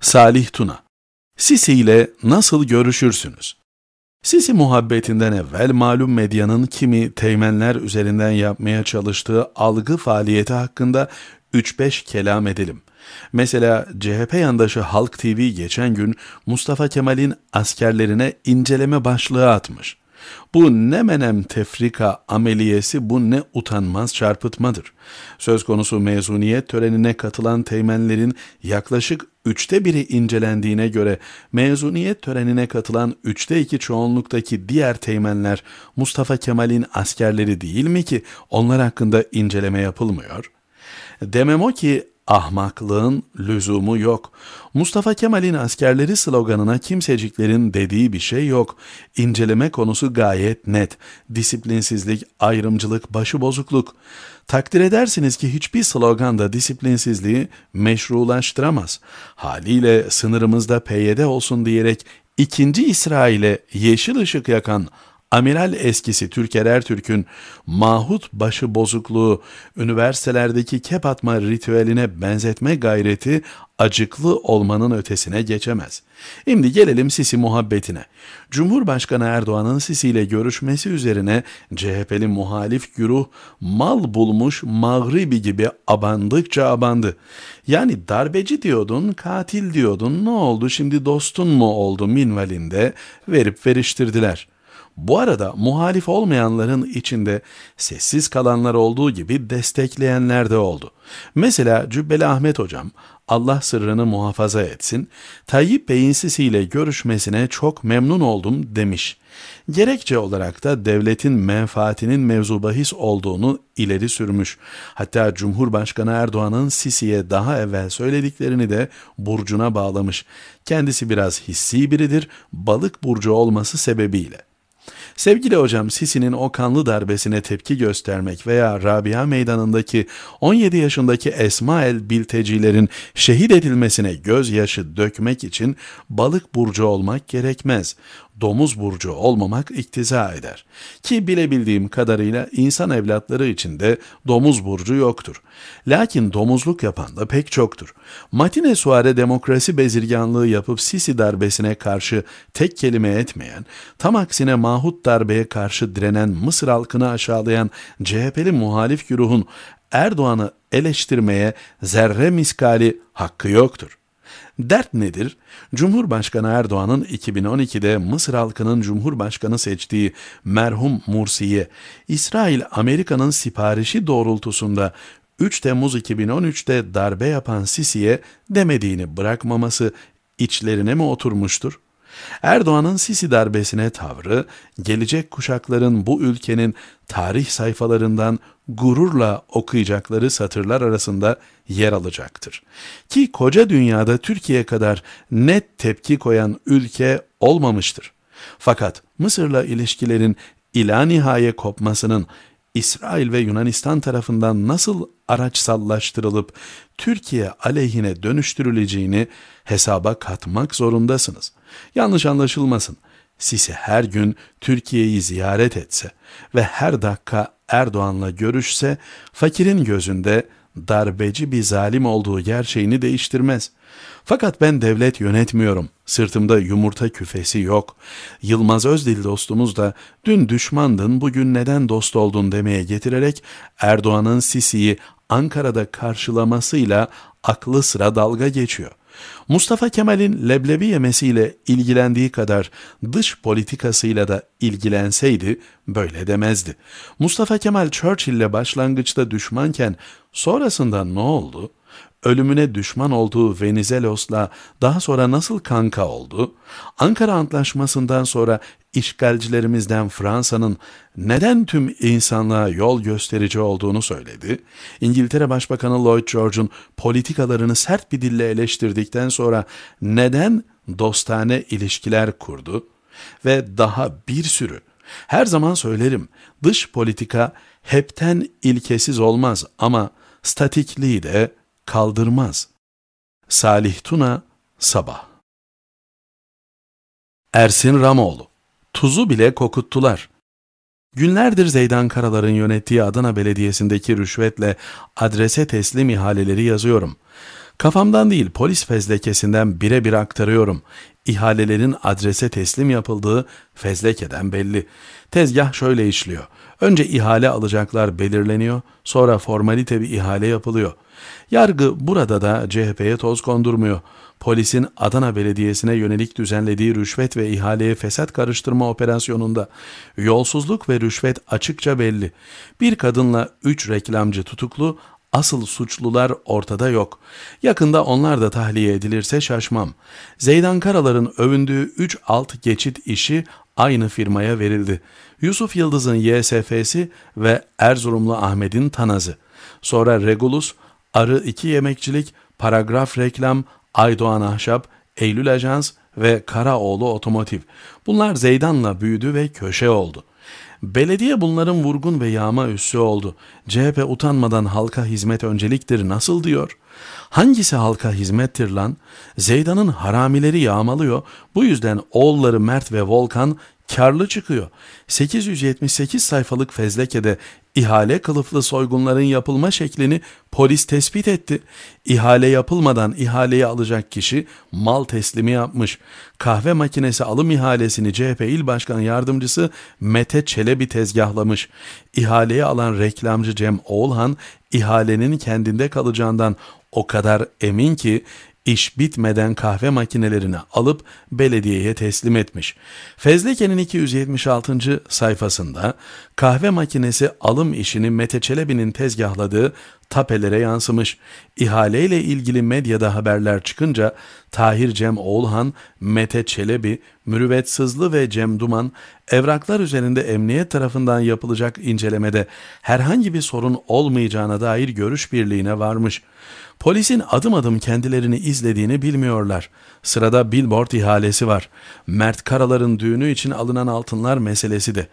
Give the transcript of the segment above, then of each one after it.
Salih Tuna Sisi ile nasıl görüşürsünüz? Sisi muhabbetinden evvel malum medyanın kimi teğmenler üzerinden yapmaya çalıştığı algı faaliyeti hakkında 3-5 kelam edelim. Mesela CHP yandaşı Halk TV geçen gün Mustafa Kemal'in askerlerine inceleme başlığı atmış. Bu ne menem tefrika ameliyesi bu ne utanmaz çarpıtmadır. Söz konusu mezuniyet törenine katılan teğmenlerin yaklaşık üçte biri incelendiğine göre mezuniyet törenine katılan üçte iki çoğunluktaki diğer teğmenler Mustafa Kemal'in askerleri değil mi ki onlar hakkında inceleme yapılmıyor? Demem o ki ahmaklığın lüzumu yok. Mustafa Kemal'in askerleri sloganına kimseciklerin dediği bir şey yok. İnceleme konusu gayet net. Disiplinsizlik, ayrımcılık, başıbozukluk. Takdir edersiniz ki hiçbir slogan da disiplinsizliği meşrulaştıramaz. Haliyle sınırımızda PYD olsun diyerek ikinci İsrail'e yeşil ışık yakan Amiral eskisi Türker Ertürk'ün mahut başı bozukluğu, üniversitelerdeki kep atma ritüeline benzetme gayreti acıklı olmanın ötesine geçemez. Şimdi gelelim Sisi muhabbetine. Cumhurbaşkanı Erdoğan'ın Sisi ile görüşmesi üzerine CHP'li muhalif güruh mal bulmuş mağribi gibi abandıkça abandı. Yani darbeci diyordun, katil diyordun, ne oldu şimdi dostun mu oldu minvalinde verip veriştirdiler.'' Bu arada muhalif olmayanların içinde sessiz kalanlar olduğu gibi destekleyenler de oldu. Mesela Cübbeli Ahmet hocam Allah sırrını muhafaza etsin, Tayyip Bey'in sisiyle görüşmesine çok memnun oldum demiş. Gerekçe olarak da devletin menfaatinin mevzubahis olduğunu ileri sürmüş. Hatta Cumhurbaşkanı Erdoğan'ın Sisi'ye daha evvel söylediklerini de Burcu'na bağlamış. Kendisi biraz hissi biridir, balık burcu olması sebebiyle. Sevgili hocam Sisi'nin o kanlı darbesine tepki göstermek veya Rabia meydanındaki 17 yaşındaki Esmael Biltecilerin şehit edilmesine gözyaşı dökmek için balık burcu olmak gerekmez domuz burcu olmamak iktiza eder. Ki bilebildiğim kadarıyla insan evlatları içinde domuz burcu yoktur. Lakin domuzluk yapan da pek çoktur. Matine Suare demokrasi bezirganlığı yapıp Sisi darbesine karşı tek kelime etmeyen, tam aksine Mahut darbeye karşı direnen Mısır halkını aşağılayan CHP'li muhalif güruhun Erdoğan'ı eleştirmeye zerre miskali hakkı yoktur. Dert nedir? Cumhurbaşkanı Erdoğan'ın 2012'de Mısır halkının Cumhurbaşkanı seçtiği merhum Mursi'ye, İsrail Amerika'nın siparişi doğrultusunda 3 Temmuz 2013'te darbe yapan Sisi'ye demediğini bırakmaması içlerine mi oturmuştur? Erdoğan'ın Sisi darbesine tavrı, gelecek kuşakların bu ülkenin tarih sayfalarından gururla okuyacakları satırlar arasında yer alacaktır. Ki koca dünyada Türkiye kadar net tepki koyan ülke olmamıştır. Fakat Mısır'la ilişkilerin ila nihaye kopmasının İsrail ve Yunanistan tarafından nasıl araçsallaştırılıp Türkiye aleyhine dönüştürüleceğini hesaba katmak zorundasınız. Yanlış anlaşılmasın. Sisi her gün Türkiye'yi ziyaret etse ve her dakika Erdoğan'la görüşse fakirin gözünde darbeci bir zalim olduğu gerçeğini değiştirmez. Fakat ben devlet yönetmiyorum. Sırtımda yumurta küfesi yok. Yılmaz Özdil dostumuz da dün düşmandın bugün neden dost oldun demeye getirerek Erdoğan'ın Sisi'yi Ankara'da karşılamasıyla aklı sıra dalga geçiyor. Mustafa Kemal'in leblebi yemesiyle ilgilendiği kadar dış politikasıyla da ilgilenseydi böyle demezdi. Mustafa Kemal Churchill'le başlangıçta düşmanken sonrasında ne oldu?'' ölümüne düşman olduğu Venizelos'la daha sonra nasıl kanka oldu? Ankara Antlaşması'ndan sonra işgalcilerimizden Fransa'nın neden tüm insanlığa yol gösterici olduğunu söyledi. İngiltere Başbakanı Lloyd George'un politikalarını sert bir dille eleştirdikten sonra neden dostane ilişkiler kurdu? Ve daha bir sürü. Her zaman söylerim dış politika hepten ilkesiz olmaz ama statikliği de kaldırmaz. Salih Tuna, Sabah Ersin Ramoğlu Tuzu bile kokuttular. Günlerdir Zeydan Karalar'ın yönettiği Adana Belediyesi'ndeki rüşvetle adrese teslim ihaleleri yazıyorum. Kafamdan değil polis fezlekesinden birebir aktarıyorum. İhalelerin adrese teslim yapıldığı fezlekeden belli. Tezgah şöyle işliyor. Önce ihale alacaklar belirleniyor, sonra formalite bir ihale yapılıyor.'' Yargı burada da CHP'ye toz kondurmuyor. Polisin Adana Belediyesi'ne yönelik düzenlediği rüşvet ve ihaleye fesat karıştırma operasyonunda yolsuzluk ve rüşvet açıkça belli. Bir kadınla üç reklamcı tutuklu, Asıl suçlular ortada yok. Yakında onlar da tahliye edilirse şaşmam. Zeydan Karalar'ın övündüğü üç alt geçit işi aynı firmaya verildi. Yusuf Yıldız'ın YSF'si ve Erzurumlu Ahmet'in Tanaz'ı. Sonra Regulus, Arı 2 Yemekçilik, Paragraf Reklam, Aydoğan Ahşap, Eylül Ajans ve Karaoğlu Otomotiv. Bunlar Zeydan'la büyüdü ve köşe oldu. Belediye bunların vurgun ve yağma üssü oldu. CHP utanmadan halka hizmet önceliktir nasıl diyor? Hangisi halka hizmettir lan? Zeydan'ın haramileri yağmalıyor. Bu yüzden oğulları Mert ve Volkan karlı çıkıyor. 878 sayfalık fezlekede İhale kılıflı soygunların yapılma şeklini polis tespit etti. İhale yapılmadan ihaleyi alacak kişi mal teslimi yapmış. Kahve makinesi alım ihalesini CHP İl Başkan Yardımcısı Mete Çelebi tezgahlamış. İhaleyi alan reklamcı Cem Oğulhan ihalenin kendinde kalacağından o kadar emin ki İş bitmeden kahve makinelerini alıp belediyeye teslim etmiş. Fezleke'nin 276. sayfasında kahve makinesi alım işini Mete Çelebi'nin tezgahladığı tapelere yansımış. İhaleyle ilgili medyada haberler çıkınca Tahir Cem Oğulhan, Mete Çelebi, Mürüvvet Sızlı ve Cem Duman evraklar üzerinde emniyet tarafından yapılacak incelemede herhangi bir sorun olmayacağına dair görüş birliğine varmış. Polisin adım adım kendilerini izlediğini bilmiyorlar. Sırada billboard ihalesi var. Mert Karalar'ın düğünü için alınan altınlar meselesi de.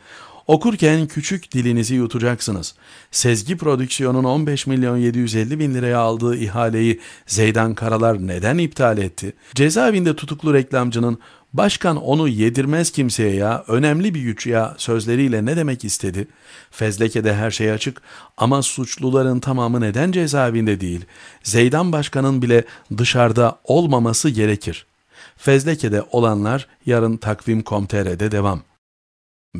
Okurken küçük dilinizi yutacaksınız. Sezgi Prodüksiyon'un 15 milyon 750 bin liraya aldığı ihaleyi Zeydan Karalar neden iptal etti? Cezaevinde tutuklu reklamcının başkan onu yedirmez kimseye ya, önemli bir güç ya sözleriyle ne demek istedi? Fezleke'de her şey açık ama suçluların tamamı neden cezaevinde değil? Zeydan Başkan'ın bile dışarıda olmaması gerekir. Fezleke'de olanlar yarın takvim.com.tr'de devam.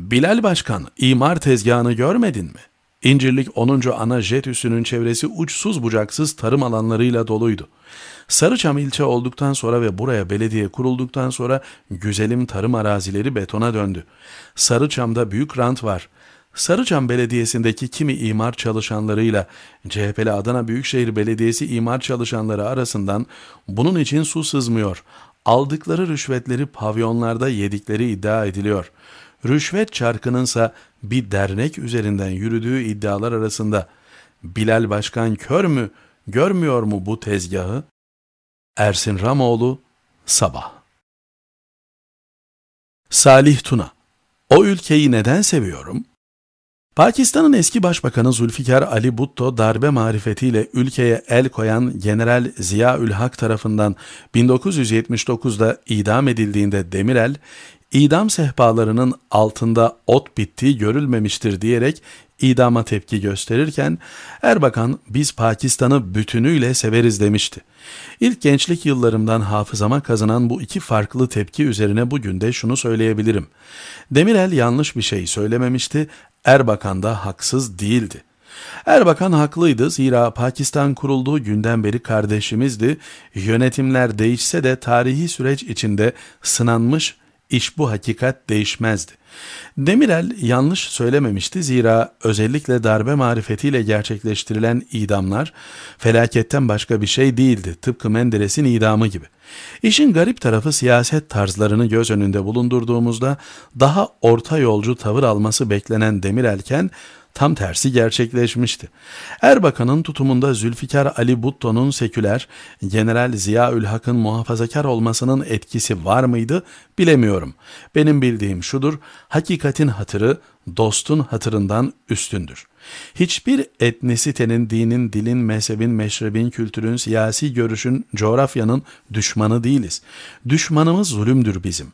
Bilal Başkan, imar tezgahını görmedin mi? İncirlik 10. ana jet üssünün çevresi uçsuz bucaksız tarım alanlarıyla doluydu. Sarıçam ilçe olduktan sonra ve buraya belediye kurulduktan sonra güzelim tarım arazileri betona döndü. Sarıçam'da büyük rant var. Sarıçam Belediyesi'ndeki kimi imar çalışanlarıyla CHP'li Adana Büyükşehir Belediyesi imar çalışanları arasından bunun için su sızmıyor. Aldıkları rüşvetleri pavyonlarda yedikleri iddia ediliyor. Rüşvet çarkınınsa bir dernek üzerinden yürüdüğü iddialar arasında Bilal Başkan kör mü, görmüyor mu bu tezgahı? Ersin Ramoğlu, Sabah Salih Tuna O ülkeyi neden seviyorum? Pakistan'ın eski başbakanı Zulfikar Ali Bhutto darbe marifetiyle ülkeye el koyan General Ziya Ülhak tarafından 1979'da idam edildiğinde Demirel, idam sehpalarının altında ot bittiği görülmemiştir diyerek idama tepki gösterirken Erbakan biz Pakistan'ı bütünüyle severiz demişti. İlk gençlik yıllarımdan hafızama kazanan bu iki farklı tepki üzerine bugün de şunu söyleyebilirim. Demirel yanlış bir şey söylememişti, Erbakan da haksız değildi. Erbakan haklıydı zira Pakistan kurulduğu günden beri kardeşimizdi. Yönetimler değişse de tarihi süreç içinde sınanmış iş bu hakikat değişmezdi. Demirel yanlış söylememişti zira özellikle darbe marifetiyle gerçekleştirilen idamlar felaketten başka bir şey değildi tıpkı Menderes'in idamı gibi. İşin garip tarafı siyaset tarzlarını göz önünde bulundurduğumuzda daha orta yolcu tavır alması beklenen demir elken tam tersi gerçekleşmişti. Erbakan'ın tutumunda Zülfikar Ali Butto'nun seküler, General Ziya Ülhak'ın muhafazakar olmasının etkisi var mıydı bilemiyorum. Benim bildiğim şudur, hakikatin hatırı dostun hatırından üstündür. Hiçbir etnisitenin, dinin, dilin, mezhebin, meşrebin, kültürün, siyasi görüşün, coğrafyanın düşmanı değiliz. Düşmanımız zulümdür bizim.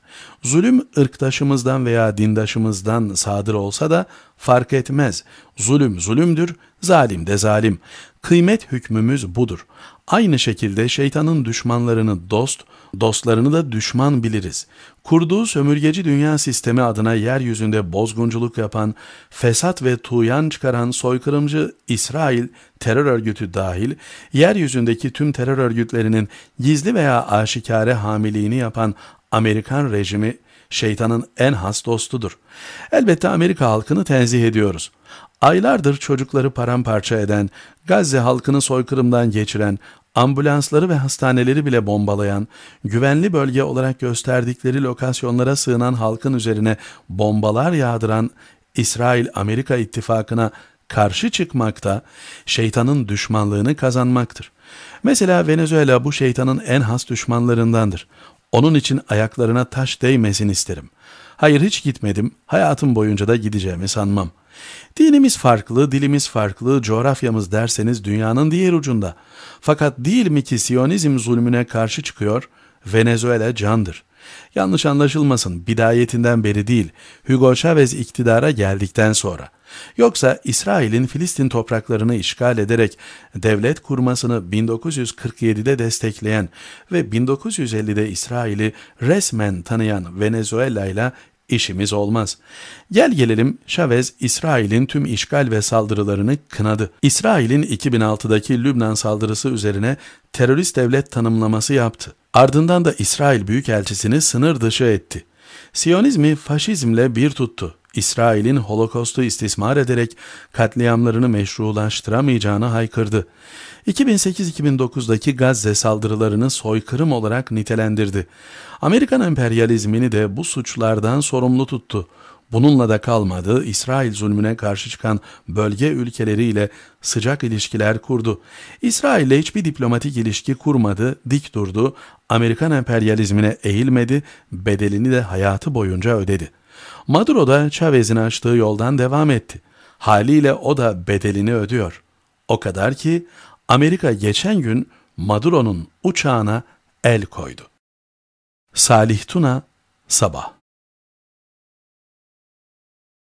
Zulüm ırktaşımızdan veya dindaşımızdan sadır olsa da fark etmez. Zulüm zulümdür, zalim de zalim. Kıymet hükmümüz budur. Aynı şekilde şeytanın düşmanlarını dost, dostlarını da düşman biliriz. Kurduğu sömürgeci dünya sistemi adına yeryüzünde bozgunculuk yapan, fesat ve tuyan çıkaran soykırımcı İsrail terör örgütü dahil, yeryüzündeki tüm terör örgütlerinin gizli veya aşikare hamiliğini yapan Amerikan rejimi şeytanın en has dostudur. Elbette Amerika halkını tenzih ediyoruz. Aylardır çocukları paramparça eden, Gazze halkını soykırımdan geçiren, ambulansları ve hastaneleri bile bombalayan, güvenli bölge olarak gösterdikleri lokasyonlara sığınan halkın üzerine bombalar yağdıran İsrail-Amerika ittifakına karşı çıkmakta şeytanın düşmanlığını kazanmaktır. Mesela Venezuela bu şeytanın en has düşmanlarındandır. Onun için ayaklarına taş değmesin isterim. Hayır hiç gitmedim, hayatım boyunca da gideceğimi sanmam.'' Dinimiz farklı, dilimiz farklı, coğrafyamız derseniz dünyanın diğer ucunda. Fakat değil mi ki Siyonizm zulmüne karşı çıkıyor? Venezuela candır. Yanlış anlaşılmasın, bidayetinden beri değil, Hugo Chavez iktidara geldikten sonra. Yoksa İsrail'in Filistin topraklarını işgal ederek devlet kurmasını 1947'de destekleyen ve 1950'de İsrail'i resmen tanıyan Venezuela ile işimiz olmaz. Gel gelelim Şavez İsrail'in tüm işgal ve saldırılarını kınadı. İsrail'in 2006'daki Lübnan saldırısı üzerine terörist devlet tanımlaması yaptı. Ardından da İsrail Büyükelçisini sınır dışı etti. Siyonizmi faşizmle bir tuttu. İsrail'in Holocaust'u istismar ederek katliamlarını meşrulaştıramayacağını haykırdı. 2008-2009'daki Gazze saldırılarını soykırım olarak nitelendirdi. Amerikan emperyalizmini de bu suçlardan sorumlu tuttu. Bununla da kalmadı, İsrail zulmüne karşı çıkan bölge ülkeleriyle sıcak ilişkiler kurdu. İsrail ile hiçbir diplomatik ilişki kurmadı, dik durdu, Amerikan emperyalizmine eğilmedi, bedelini de hayatı boyunca ödedi.'' Maduro da Chavez'in açtığı yoldan devam etti. Haliyle o da bedelini ödüyor. O kadar ki Amerika geçen gün Maduro'nun uçağına el koydu. Salih Tuna Sabah